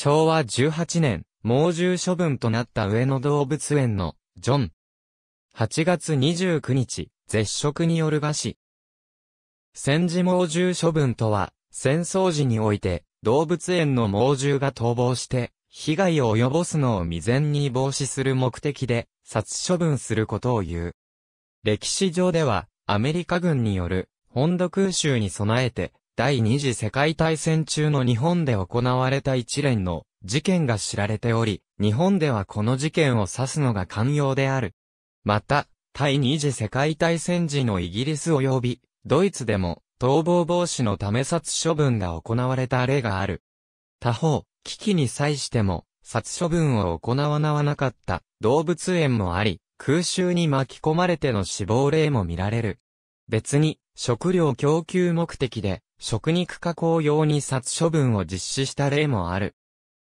昭和18年、猛獣処分となった上野動物園の、ジョン。8月29日、絶食による餓死。戦時猛獣処分とは、戦争時において、動物園の猛獣が逃亡して、被害を及ぼすのを未然に防止する目的で、殺処分することを言う。歴史上では、アメリカ軍による、本土空襲に備えて、第二次世界大戦中の日本で行われた一連の事件が知られており、日本ではこの事件を指すのが寛容である。また、第二次世界大戦時のイギリス及びドイツでも逃亡防止のため殺処分が行われた例がある。他方、危機に際しても殺処分を行わなかった動物園もあり、空襲に巻き込まれての死亡例も見られる。別に、食料供給目的で食肉加工用に殺処分を実施した例もある。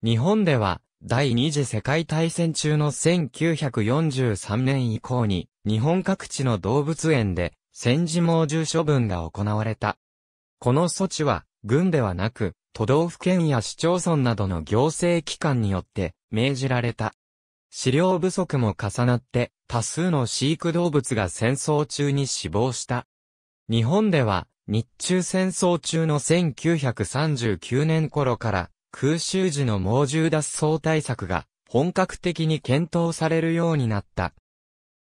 日本では、第二次世界大戦中の1943年以降に、日本各地の動物園で、戦時猛獣処分が行われた。この措置は、軍ではなく、都道府県や市町村などの行政機関によって、命じられた。飼料不足も重なって、多数の飼育動物が戦争中に死亡した。日本では、日中戦争中の1939年頃から空襲時の猛獣脱走対策が本格的に検討されるようになった。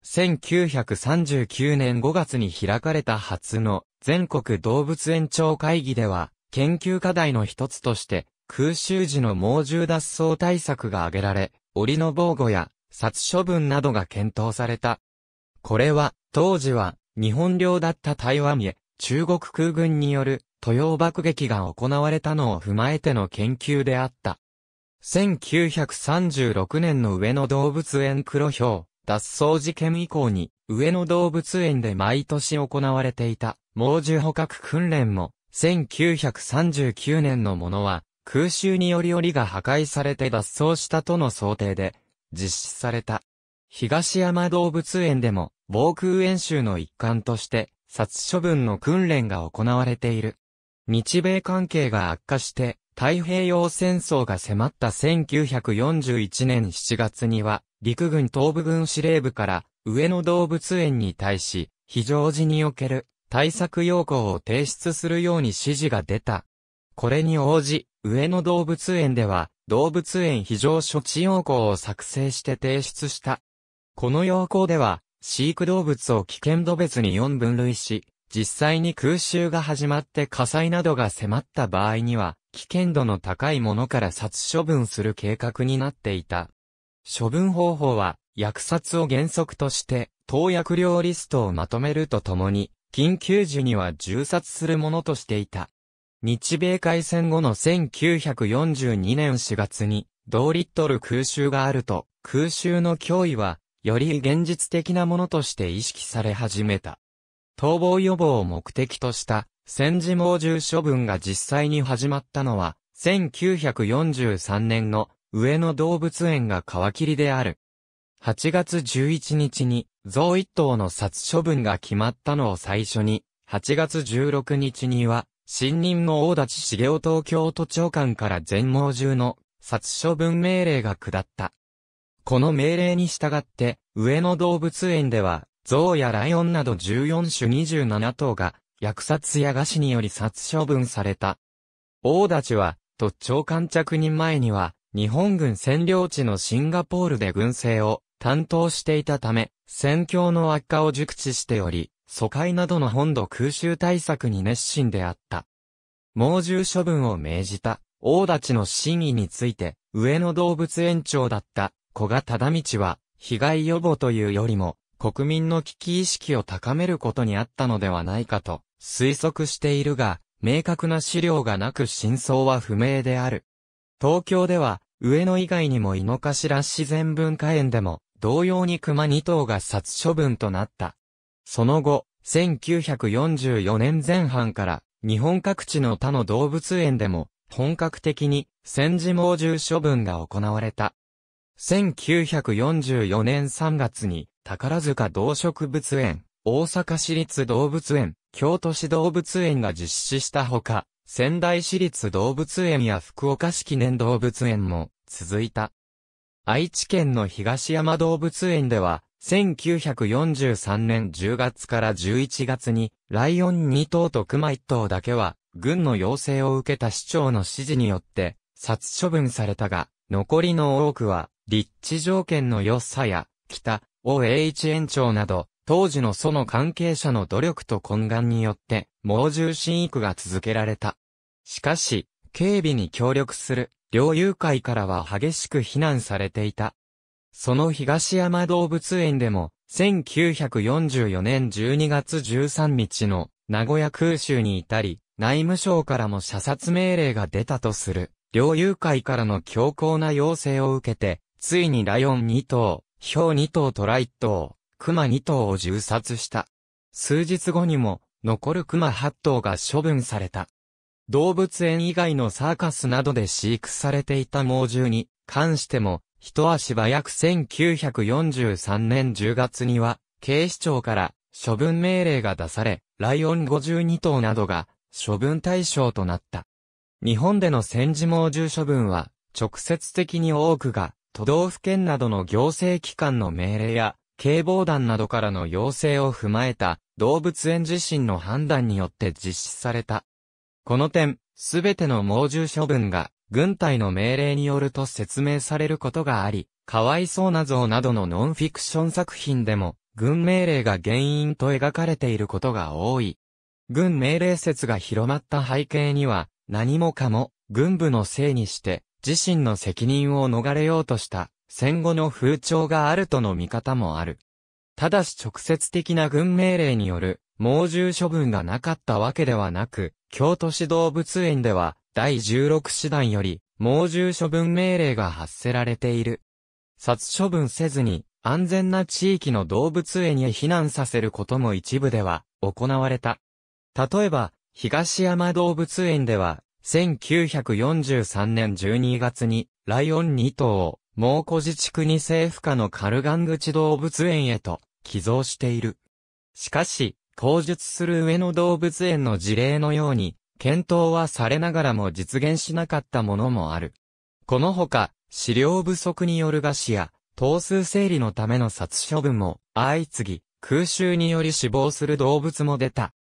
1939年5月に開かれた初の全国動物園長会議では研究課題の一つとして空襲時の猛獣脱走対策が挙げられ、檻の防護や殺処分などが検討された。これは当時は日本領だった台湾へ中国空軍による豊用爆撃が行われたのを踏まえての研究であった。1936年の上野動物園黒豹脱走事件以降に上野動物園で毎年行われていた猛獣捕獲訓練も1939年のものは空襲により檻が破壊されて脱走したとの想定で実施された。東山動物園でも防空演習の一環として殺処分の訓練が行われている。日米関係が悪化して、太平洋戦争が迫った1941年7月には、陸軍東部軍司令部から上野動物園に対し、非常時における対策要項を提出するように指示が出た。これに応じ、上野動物園では、動物園非常処置要項を作成して提出した。この要項では、飼育動物を危険度別に4分類し、実際に空襲が始まって火災などが迫った場合には、危険度の高いものから殺処分する計画になっていた。処分方法は、薬殺を原則として、投薬量リストをまとめるとともに、緊急時には銃殺するものとしていた。日米海戦後の1942年4月に、同リットル空襲があると、空襲の脅威はより現実的なものとして意識され始めた。逃亡予防を目的とした戦時猛獣処分が実際に始まったのは、1943年の上野動物園が皮切りである。8月11日に、象一頭の殺処分が決まったのを最初に、8月16日には、新任の大立茂雄東京都長官から全猛獣の殺処分命令が下った。この命令に従って、上野動物園では、象やライオンなど14種27頭が、薬殺や餓死により殺処分された。王たちは、と長官着任前には、日本軍占領地のシンガポールで軍政を担当していたため、戦況の悪化を熟知しており、疎開などの本土空襲対策に熱心であった。猛獣処分を命じた、王たちの真意について、上野動物園長だった古賀忠道は、被害予防というよりも、国民の危機意識を高めることにあったのではないかと、推測しているが、明確な資料がなく真相は不明である。東京では、上野以外にも井の頭自然文化園でも、同様に熊2頭が殺処分となった。その後、1944年前半から、日本各地の他の動物園でも、本格的に、戦時猛獣処分が行われた。1944年3月に、宝塚動植物園、大阪市立動物園、京都市動物園が実施したほか、仙台市立動物園や福岡市記念動物園も続いた。愛知県の東山動物園では、1943年10月から11月に、ライオン2頭と熊1頭だけは、軍の要請を受けた市長の指示によって、殺処分されたが、残りの多くは、立地条件の良さや、北、を栄一延長など、当時のその関係者の努力と懇願によって、猛獣飼育が続けられた。しかし、警備に協力する、猟友会からは激しく非難されていた。その東山動物園でも、1944年12月13日の名古屋空襲に至り、内務省からも射殺命令が出たとする、猟友会からの強硬な要請を受けて、ついにライオン2頭、ヒョウ2頭とラ1頭、クマ2頭を銃殺した。数日後にも、残るクマ8頭が処分された。動物園以外のサーカスなどで飼育されていた猛獣に関しても、一足早く1943年10月には、警視庁から処分命令が出され、ライオン52頭などが処分対象となった。日本での戦時猛獣処分は、直接的に多くが都道府県などの行政機関の命令や、警防団などからの要請を踏まえた、動物園自身の判断によって実施された。この点、すべての猛獣処分が、軍隊の命令によると説明されることがあり、かわいそうな像などのノンフィクション作品でも、軍命令が原因と描かれていることが多い。軍命令説が広まった背景には、何もかも、軍部のせいにして、自身の責任を逃れようとした戦後の風潮があるとの見方もある。ただし直接的な軍命令による猛獣処分がなかったわけではなく、京都市動物園では第16師団より猛獣処分命令が発せられている。殺処分せずに安全な地域の動物園へ避難させることも一部では行われた。例えば、東山動物園では1943年12月に、ライオン2頭を、猛古自治区に政府下のカルガン口動物園へと、寄贈している。しかし、口述する上の動物園の事例のように、検討はされながらも実現しなかったものもある。このほか、資料不足による餓死や、頭数整理のための殺処分も、相次ぎ、空襲により死亡する動物も出た。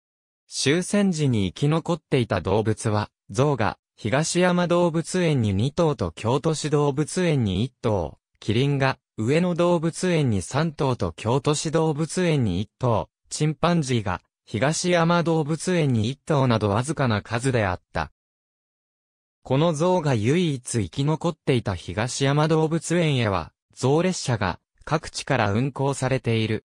終戦時に生き残っていた動物は、象が、東山動物園に2頭と京都市動物園に1頭、キリンが、上野動物園に3頭と京都市動物園に1頭、チンパンジーが、東山動物園に1頭などわずかな数であった。この象が唯一生き残っていた東山動物園へは、象列車が各地から運行されている。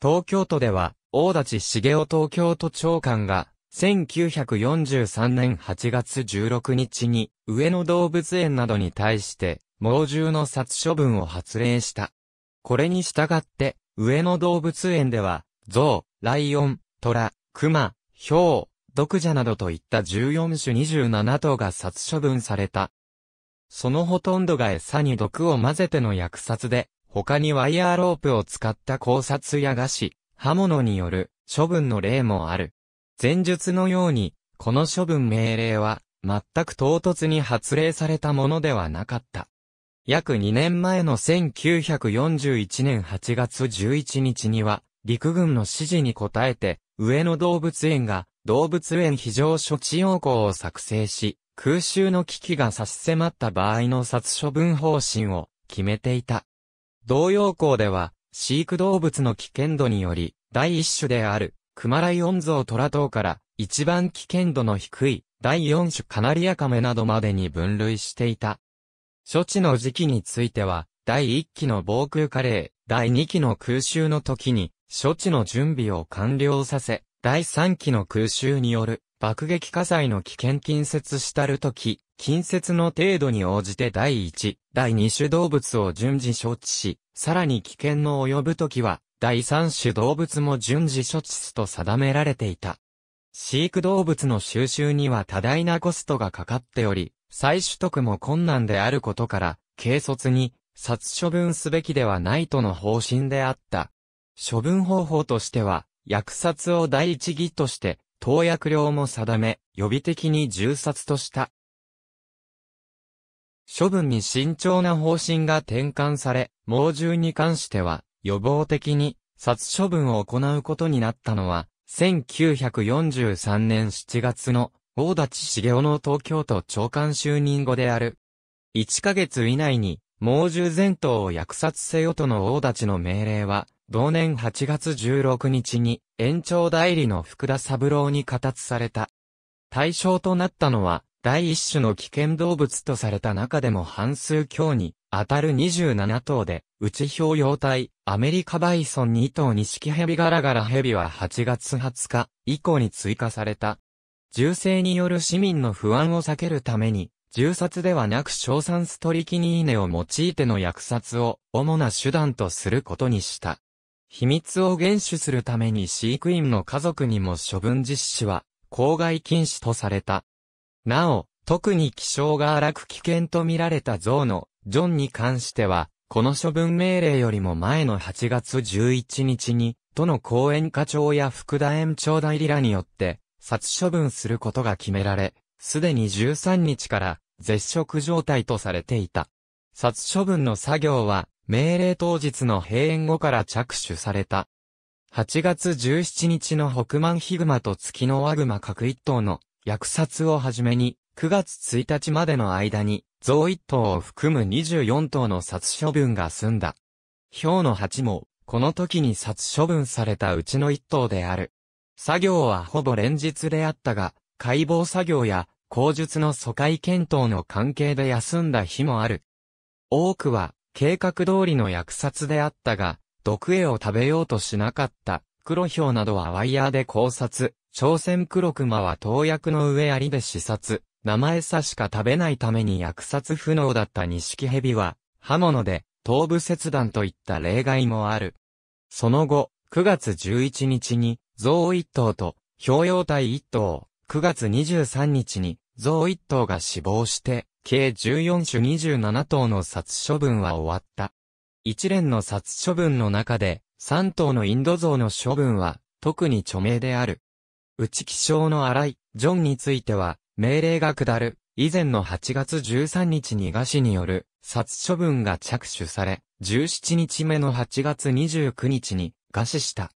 東京都では、大立茂雄東京都長官が、1943年8月16日に、上野動物園などに対して、猛獣の殺処分を発令した。これに従って、上野動物園では、象、ライオン、虎、ョウ、毒蛇などといった14種27頭が殺処分された。そのほとんどが餌に毒を混ぜての薬殺で、他にワイヤーロープを使った考察や餓死、刃物による処分の例もある。前述のように、この処分命令は、全く唐突に発令されたものではなかった。約2年前の1941年8月11日には、陸軍の指示に応えて、上野動物園が動物園非常処置要項を作成し、空襲の危機が差し迫った場合の殺処分方針を決めていた。同要項では、飼育動物の危険度により、第一種である熊来音像虎等から一番危険度の低い第四種カナリアカメなどまでに分類していた。処置の時期については、第1期の防空カレー、第2期の空襲の時に、処置の準備を完了させ、第3期の空襲による爆撃火災の危険近接したる時、近接の程度に応じて第1、第2種動物を順次処置し、さらに危険の及ぶ時は、第三種動物も順次処置すと定められていた。飼育動物の収集には多大なコストがかかっており、再取得も困難であることから、軽率に殺処分すべきではないとの方針であった。処分方法としては、薬殺を第一義として、投薬量も定め、予備的に銃殺とした。処分に慎重な方針が転換され、猛獣に関しては、予防的に殺処分を行うことになったのは、1943年7月の大立茂雄の東京都長官就任後である。1ヶ月以内に、猛獣全頭を虐殺せよとの大立の命令は、同年8月16日に、延長代理の福田三郎に加達された。対象となったのは、第一種の危険動物とされた中でも半数強に、当たる27頭で、内表洋体、アメリカバイソン2頭錦蛇ガラガラ蛇は8月20日以降に追加された。銃声による市民の不安を避けるために、銃殺ではなく小酸ストリキニーネを用いての薬殺を主な手段とすることにした。秘密を厳守するために飼育員の家族にも処分実施は、公害禁止とされた。なお、特に気象が荒く危険と見られた像の、ジョンに関しては、この処分命令よりも前の8月11日に、都の公園課長や福田園長代理らによって、殺処分することが決められ、すでに13日から絶食状態とされていた。殺処分の作業は、命令当日の閉園後から着手された。8月17日の北満ヒグマと月のワグマ各一頭の虐殺をはじめに、9月1日までの間に、増一頭を含む24頭の殺処分が済んだ。氷の蜂も、この時に殺処分されたうちの一頭である。作業はほぼ連日であったが、解剖作業や、口述の疎開検討の関係で休んだ日もある。多くは、計画通りの薬殺であったが、毒餌を食べようとしなかった。黒豹などはワイヤーで考察、朝鮮黒熊は投薬の上りで視察、名前さしか食べないために薬殺不能だった錦蛇は、刃物で、頭部切断といった例外もある。その後、9月11日に、象1頭と、氷洋体1頭、9月23日に、象1頭が死亡して、計14種27頭の殺処分は終わった。一連の殺処分の中で、3頭のインド象の処分は、特に著名である。内気象の荒い、ジョンについては、命令が下る。以前の8月13日に賀氏による殺処分が着手され、17日目の8月29日に賀氏した。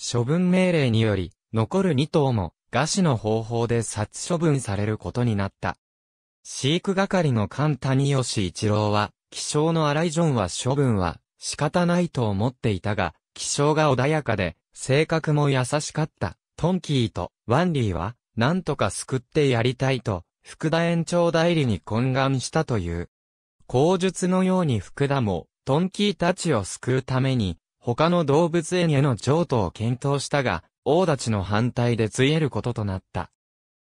処分命令により、残る2頭も賀氏の方法で殺処分されることになった。飼育係の菅谷義一郎は、気象の荒井ジョンは処分は仕方ないと思っていたが、気象が穏やかで、性格も優しかった。トンキーとワンリーは、なんとか救ってやりたいと、福田園長代理に懇願したという。口述のように福田も、トンキーたちを救うために、他の動物園への譲渡を検討したが、王たちの反対でついえることとなった。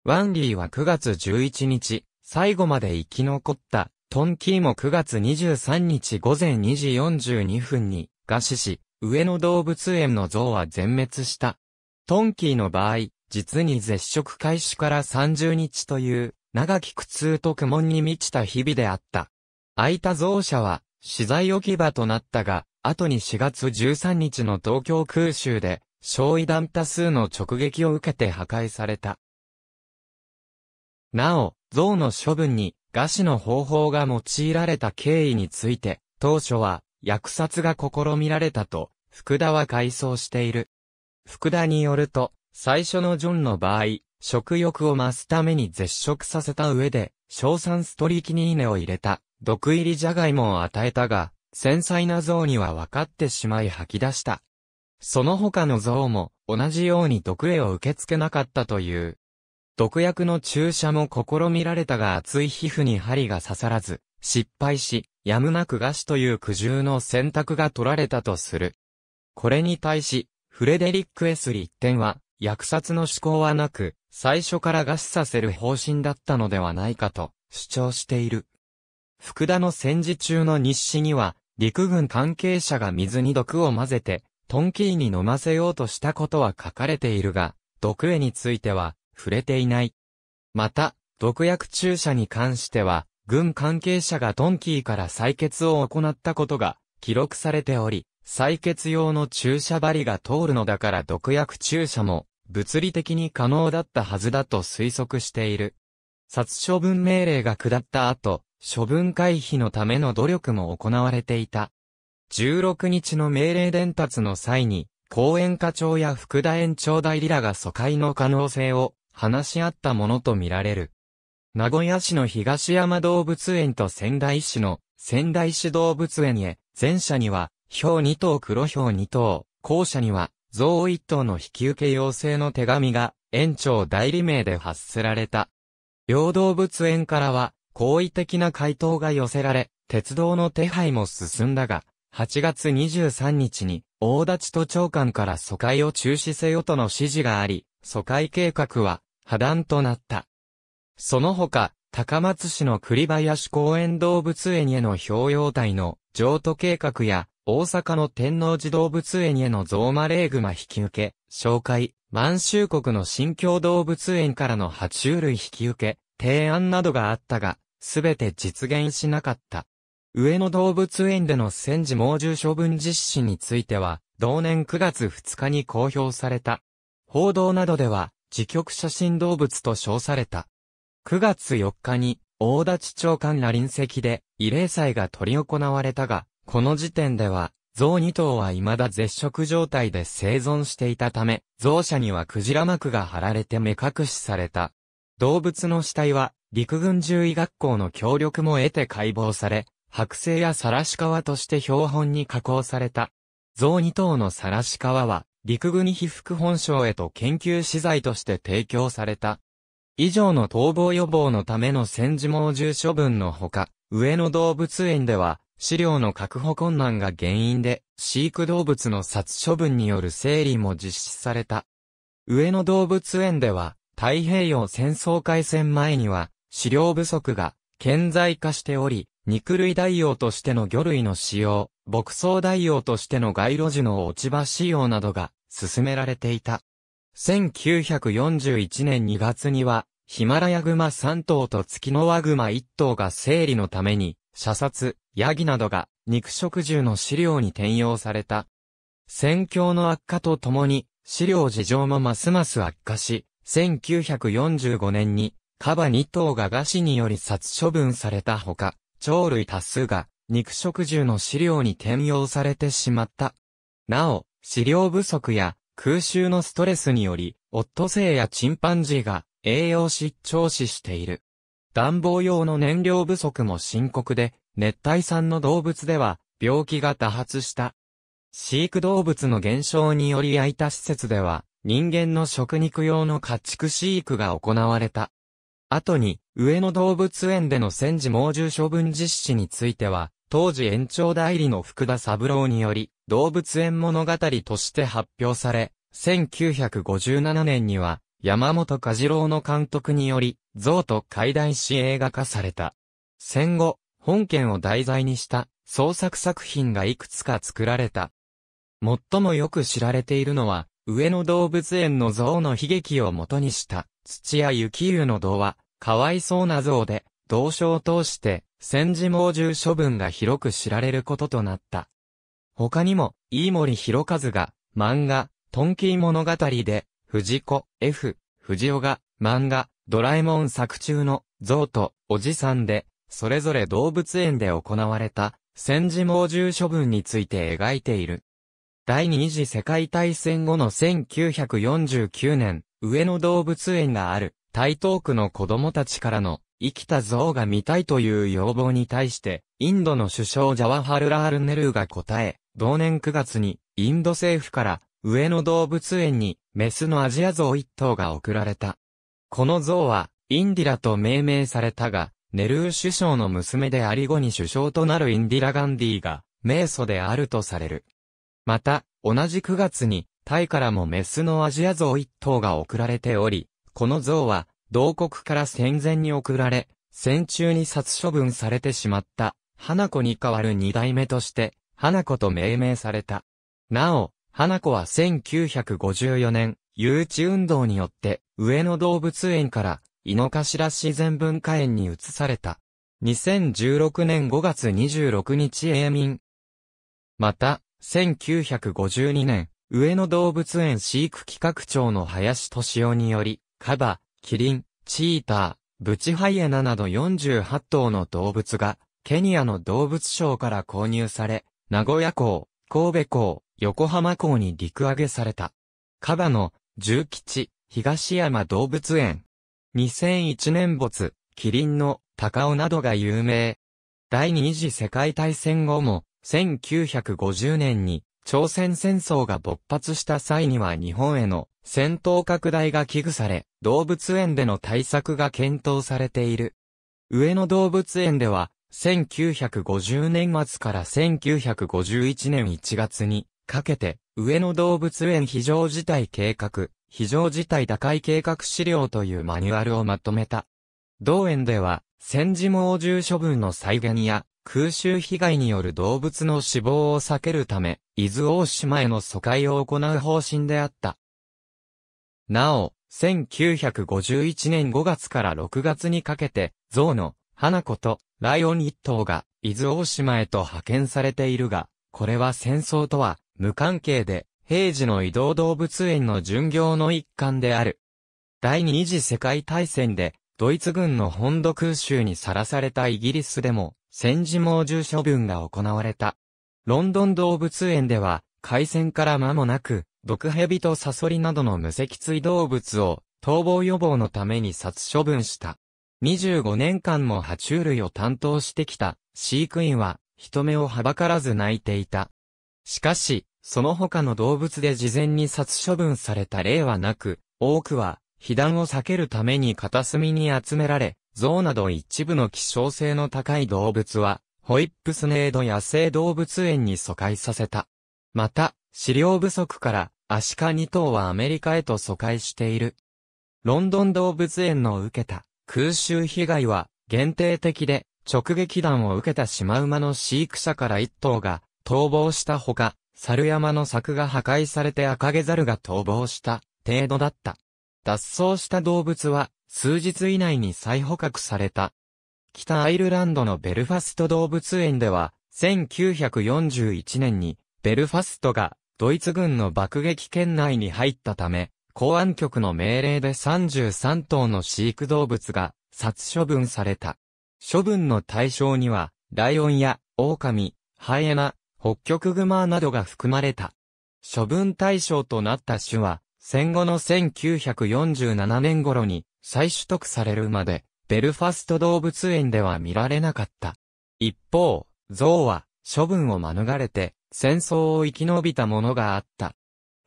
ワンリーは9月11日、最後まで生き残った、トンキーも9月23日午前2時42分に、餓死し、上野動物園の像は全滅した。トンキーの場合、実に絶食開始から30日という、長き苦痛と苦悶に満ちた日々であった。空いた造車は、資材置き場となったが、後に4月13日の東京空襲で、焼夷弾多数の直撃を受けて破壊された。なお、像の処分に、餓死の方法が用いられた経緯について、当初は、虐殺が試みられたと、福田は回想している。福田によると、最初のジョンの場合、食欲を増すために絶食させた上で、小酸ストリキニーネを入れた、毒入りジャガイモを与えたが、繊細な像には分かってしまい吐き出した。その他の像も同じように毒へを受け付けなかったという。毒薬の注射も試みられたが厚い皮膚に針が刺さらず、失敗し、やむなく餓死という苦渋の選択が取られたとする。これに対し、フレデリック・エスリッテンは、虐殺の思考はなく、最初から餓死させる方針だったのではないかと主張している。福田の戦時中の日誌には、陸軍関係者が水に毒を混ぜて、トンキーに飲ませようとしたことは書かれているが、毒絵については、触れていない。また、毒薬注射に関しては、軍関係者がトンキーから採血を行ったことが記録されており、採血用の注射針が通るのだから毒薬注射も物理的に可能だったはずだと推測している。殺処分命令が下った後、処分回避のための努力も行われていた。16日の命令伝達の際に、公園課長や福田園長代理らが疎開の可能性を話し合ったものとみられる。名古屋市の東山動物園と仙台市の仙台市動物園へ、前者には表2等黒表2等、後者には、贈1等の引き受け要請の手紙が、園長代理名で発せられた。両動物園からは、好意的な回答が寄せられ、鉄道の手配も進んだが、8月23日に、大立都長官から疎開を中止せよとの指示があり、疎開計画は、破断となった。その他、高松市の栗林公園動物園への表用体の譲渡計画や、大阪の天王寺動物園へのゾウマレーグマ引き受け、紹介、満州国の新京動物園からの爬虫類引き受け、提案などがあったが、すべて実現しなかった。上野動物園での戦時猛獣処分実施については、同年9月2日に公表された。報道などでは、自局写真動物と称された。9月4日に、大立長官ら臨席で、慰霊祭が取り行われたが、この時点では、象2頭は未だ絶食状態で生存していたため、象舎にはクジラ膜が張られて目隠しされた。動物の死体は、陸軍獣医学校の協力も得て解剖され、剥製やラシしワとして標本に加工された。象2頭のラシしワは、陸軍被服本省へと研究資材として提供された。以上の逃亡予防のための戦時猛獣処分のほか、上野動物園では、飼料の確保困難が原因で、飼育動物の殺処分による整理も実施された。上野動物園では、太平洋戦争開戦前には、飼料不足が顕在化しており、肉類代用としての魚類の使用、牧草代用としての街路樹の落ち葉使用などが進められていた。1941年2月には、ヒマラヤグマ3頭とツキノワグマ1頭が整理のために、射殺、ヤギなどが肉食獣の飼料に転用された。戦況の悪化とともに、飼料事情もますます悪化し、1945年に、カバ2頭が餓死により殺処分されたほか、鳥類多数が肉食獣の飼料に転用されてしまった。なお、飼料不足や空襲のストレスにより、オットセイやチンパンジーが栄養失調死している。暖房用の燃料不足も深刻で、熱帯産の動物では、病気が多発した。飼育動物の減少により空いた施設では、人間の食肉用の家畜飼育が行われた。後に、上野動物園での戦時猛獣処分実施については、当時園長代理の福田三郎により、動物園物語として発表され、1957年には、山本和次郎の監督により、像と解体し映画化された。戦後、本県を題材にした創作作品がいくつか作られた。最もよく知られているのは、上野動物園の象の悲劇を元にした土屋幸雄の童話、かわいそうな像で、同書を通して、戦時猛獣処分が広く知られることとなった。他にも、飯森博一が、漫画、トンキー物語で、藤子、F、藤尾が、漫画、ドラえもん作中の、象と、おじさんで、それぞれ動物園で行われた、戦時猛獣処分について描いている。第二次世界大戦後の1949年、上野動物園がある、台東区の子供たちからの、生きた像が見たいという要望に対して、インドの首相ジャワハルラール・ネルーが答え、同年9月に、インド政府から、上野動物園に、メスのアジア像1頭が贈られた。この像は、インディラと命名されたが、ネルー首相の娘であり後に首相となるインディラ・ガンディが、名祖であるとされる。また、同じ9月に、タイからもメスのアジア像1頭が送られており、この像は、同国から戦前に送られ、戦中に殺処分されてしまった、花子に代わる二代目として、花子と命名された。なお、花子は1954年、誘致運動によって、上野動物園から、井の頭自然文化園に移された。2016年5月26日永民。また、1952年、上野動物園飼育企画長の林敏夫により、カバ、キリン、チーター、ブチハイエナなど48頭の動物が、ケニアの動物省から購入され、名古屋港、神戸港、横浜港に陸揚げされた。カバの、重吉、東山動物園、2001年没、キリンの高尾などが有名。第二次世界大戦後も、1950年に朝鮮戦争が勃発した際には日本への戦闘拡大が危惧され、動物園での対策が検討されている。上野動物園では、1950年末から1951年1月にかけて、上野動物園非常事態計画、非常事態打開計画資料というマニュアルをまとめた。同園では、戦時猛獣処分の再現や、空襲被害による動物の死亡を避けるため、伊豆大島への疎開を行う方針であった。なお、1951年5月から6月にかけて、象の花子とライオン一頭が伊豆大島へと派遣されているが、これは戦争とは無関係で、平時の移動動物園の巡業の一環である。第二次世界大戦で、ドイツ軍の本土空襲にさらされたイギリスでも、戦時猛獣処分が行われた。ロンドン動物園では、開戦から間もなく、毒蛇とサソリなどの無脊椎動物を、逃亡予防のために殺処分した。25年間も爬虫類を担当してきた、飼育員は、人目をはばからず泣いていた。しかし、その他の動物で事前に殺処分された例はなく、多くは、被弾を避けるために片隅に集められ、象など一部の希少性の高い動物は、ホイップスネード野生動物園に疎開させた。また、飼料不足から、アシカ2頭はアメリカへと疎開している。ロンドン動物園の受けた空襲被害は限定的で直撃弾を受けたシマウマの飼育者から1頭が逃亡したほか、猿山の柵が破壊されて赤毛猿が逃亡した程度だった。脱走した動物は数日以内に再捕獲された。北アイルランドのベルファスト動物園では、1941年にベルファストがドイツ軍の爆撃圏内に入ったため、公安局の命令で33頭の飼育動物が殺処分された。処分の対象には、ライオンや、狼、ハイエナ、北極熊などが含まれた。処分対象となった種は、戦後の1947年頃に再取得されるまで、ベルファスト動物園では見られなかった。一方、象は処分を免れて戦争を生き延びたものがあった。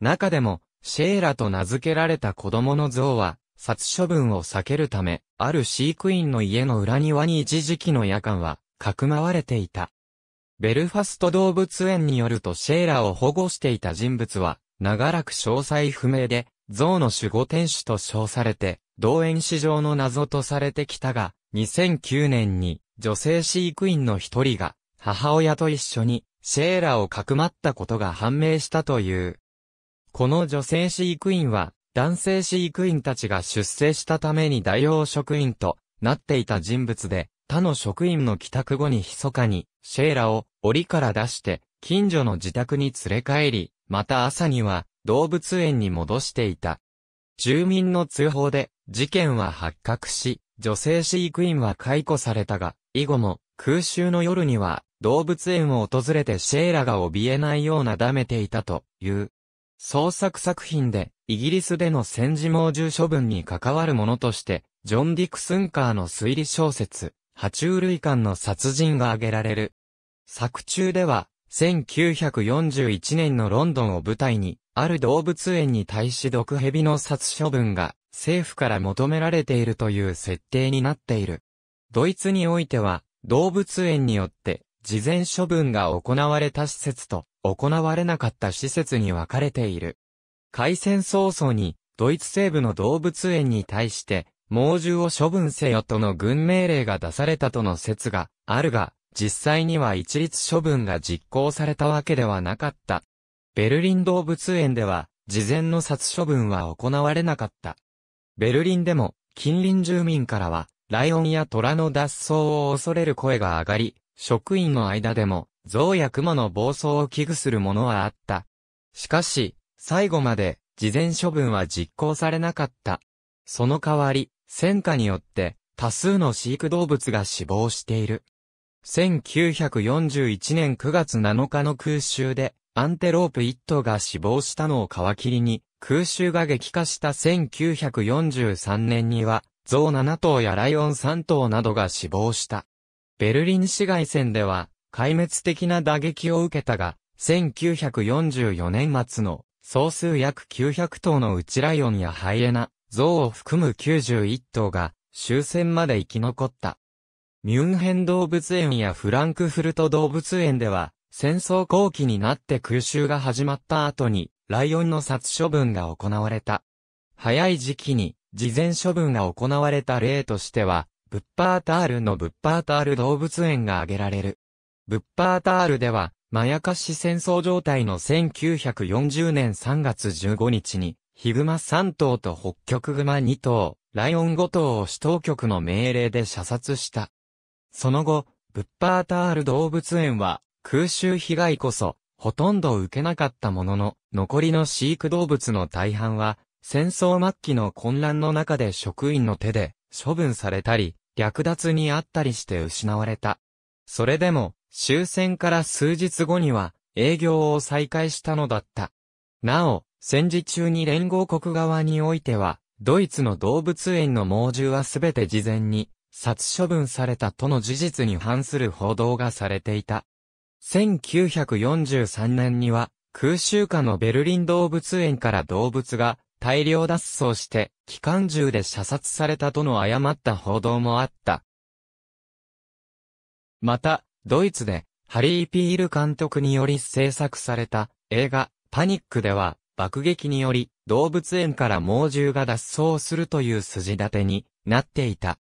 中でも、シェーラと名付けられた子供の象は、殺処分を避けるため、ある飼育員の家の裏庭に一時期の夜間は、かくまわれていた。ベルファスト動物園によるとシェーラを保護していた人物は、長らく詳細不明で、象の守護天使と称されて、動園史上の謎とされてきたが、2009年に女性飼育員の一人が、母親と一緒にシェーラをかくまったことが判明したという。この女性飼育員は、男性飼育員たちが出生したために代用職員となっていた人物で、他の職員の帰宅後に密かに、シェーラを檻から出して、近所の自宅に連れ帰り、また朝には、動物園に戻していた。住民の通報で、事件は発覚し、女性飼育員は解雇されたが、以後も、空襲の夜には、動物園を訪れてシェーラが怯えないようなだめていたという。創作作品で、イギリスでの戦時猛獣処分に関わるものとして、ジョン・ディクスンカーの推理小説、爬虫類館の殺人が挙げられる。作中では、1941年のロンドンを舞台に、ある動物園に対し毒蛇の殺処分が政府から求められているという設定になっている。ドイツにおいては、動物園によって事前処分が行われた施設と行われなかった施設に分かれている。開戦早々にドイツ西部の動物園に対して猛獣を処分せよとの軍命令が出されたとの説があるが、実際には一律処分が実行されたわけではなかった。ベルリン動物園では、事前の殺処分は行われなかった。ベルリンでも、近隣住民からは、ライオンや虎の脱走を恐れる声が上がり、職員の間でも、象やマの暴走を危惧するものはあった。しかし、最後まで、事前処分は実行されなかった。その代わり、戦火によって多数の飼育動物が死亡している。1941年9月7日の空襲でアンテロープ1頭が死亡したのを皮切りに空襲が激化した1943年には象7頭やライオン3頭などが死亡した。ベルリン市街戦では壊滅的な打撃を受けたが1944年末の総数約900頭のうちライオンやハイエナ、象を含む91頭が終戦まで生き残った。ミュンヘン動物園やフランクフルト動物園では、戦争後期になって空襲が始まった後に、ライオンの殺処分が行われた。早い時期に、事前処分が行われた例としては、ブッパータールのブッパータール動物園が挙げられる。ブッパータールでは、まやかし戦争状態の1940年3月15日に、ヒグマ3頭と北極熊2頭、ライオン5頭を市当局の命令で射殺した。その後、ブッパータール動物園は、空襲被害こそ、ほとんど受けなかったものの、残りの飼育動物の大半は、戦争末期の混乱の中で職員の手で処分されたり、略奪にあったりして失われた。それでも、終戦から数日後には営業を再開したのだった。なお、戦時中に連合国側においては、ドイツの動物園の猛獣はすべて事前に殺処分されたとの事実に反する報道がされていた。1943年には空襲下のベルリン動物園から動物が大量脱走して機関銃で射殺されたとの誤った報道もあった。また、ドイツでハリー・ピール監督により制作された映画パニックでは爆撃により、動物園から猛獣が脱走するという筋立てになっていた。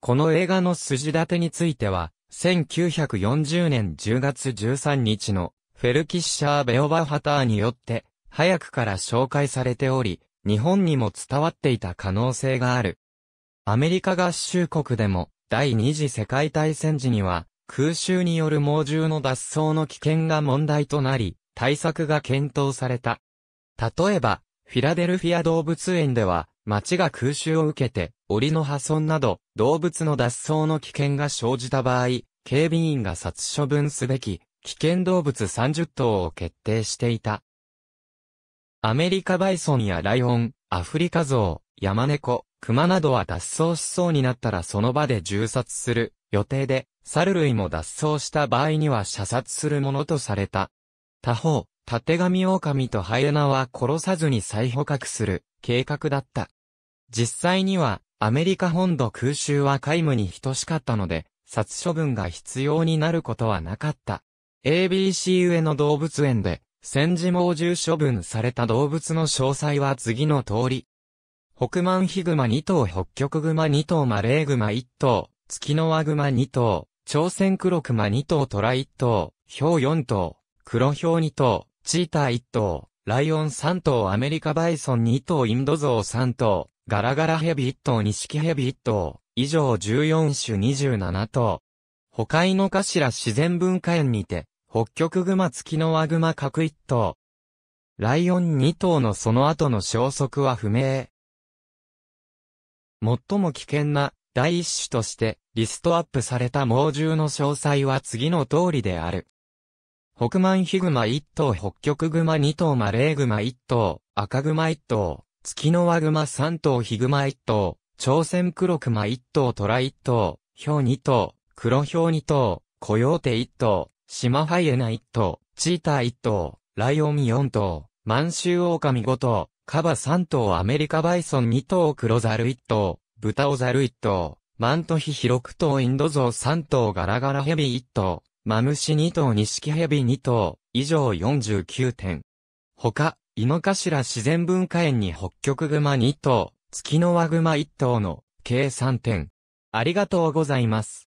この映画の筋立てについては、1940年10月13日のフェルキッシャー・ベオバハターによって、早くから紹介されており、日本にも伝わっていた可能性がある。アメリカ合衆国でも、第二次世界大戦時には、空襲による猛獣の脱走の危険が問題となり、対策が検討された。例えば、フィラデルフィア動物園では、街が空襲を受けて、檻の破損など、動物の脱走の危険が生じた場合、警備員が殺処分すべき、危険動物30頭を決定していた。アメリカバイソンやライオン、アフリカゾウ、ヤマネコ、クマなどは脱走しそうになったらその場で銃殺する予定で、猿類も脱走した場合には射殺するものとされた。他方、ミオオカ狼とハイエナは殺さずに再捕獲する計画だった。実際には、アメリカ本土空襲は皆無に等しかったので、殺処分が必要になることはなかった。ABC 上の動物園で、戦時猛獣処分された動物の詳細は次の通り。北満ヒグマ2頭北極グマ2頭マレーグマ1頭、月のワグマ2頭、朝鮮黒熊2頭トラ1頭、ヒョウ4頭、黒ヒョウ2頭、チーター1頭、ライオン3頭、アメリカバイソン2頭、インドゾウ3頭、ガラガラヘビ1頭、ニシキヘビ1頭、以上14種27頭。北海の頭自然文化園にて、北極熊付きのワグマ各1頭。ライオン2頭のその後の消息は不明。最も危険な第一種としてリストアップされた猛獣の詳細は次の通りである。北満ヒグマ1頭北極グマ2頭マレーグマ1頭、赤グマ1頭、月の輪グマ3頭ヒグマ1頭、朝鮮黒熊1頭虎1頭、ヒョウ2頭、黒ヒョウ2頭、コヨーテ1頭、シマハイエナ1頭、チーター1頭、ライオン4頭、満州狼5頭、カバ3頭アメリカバイソン2頭黒ザル1頭、ブタオザル1頭、マントヒヒ6頭インドゾウ3頭ガラガラヘビ1頭、マムシ2頭ヘ蛇2頭、以上49点。他、井の頭自然文化園に北極熊2頭、月の輪熊1頭の、計3点。ありがとうございます。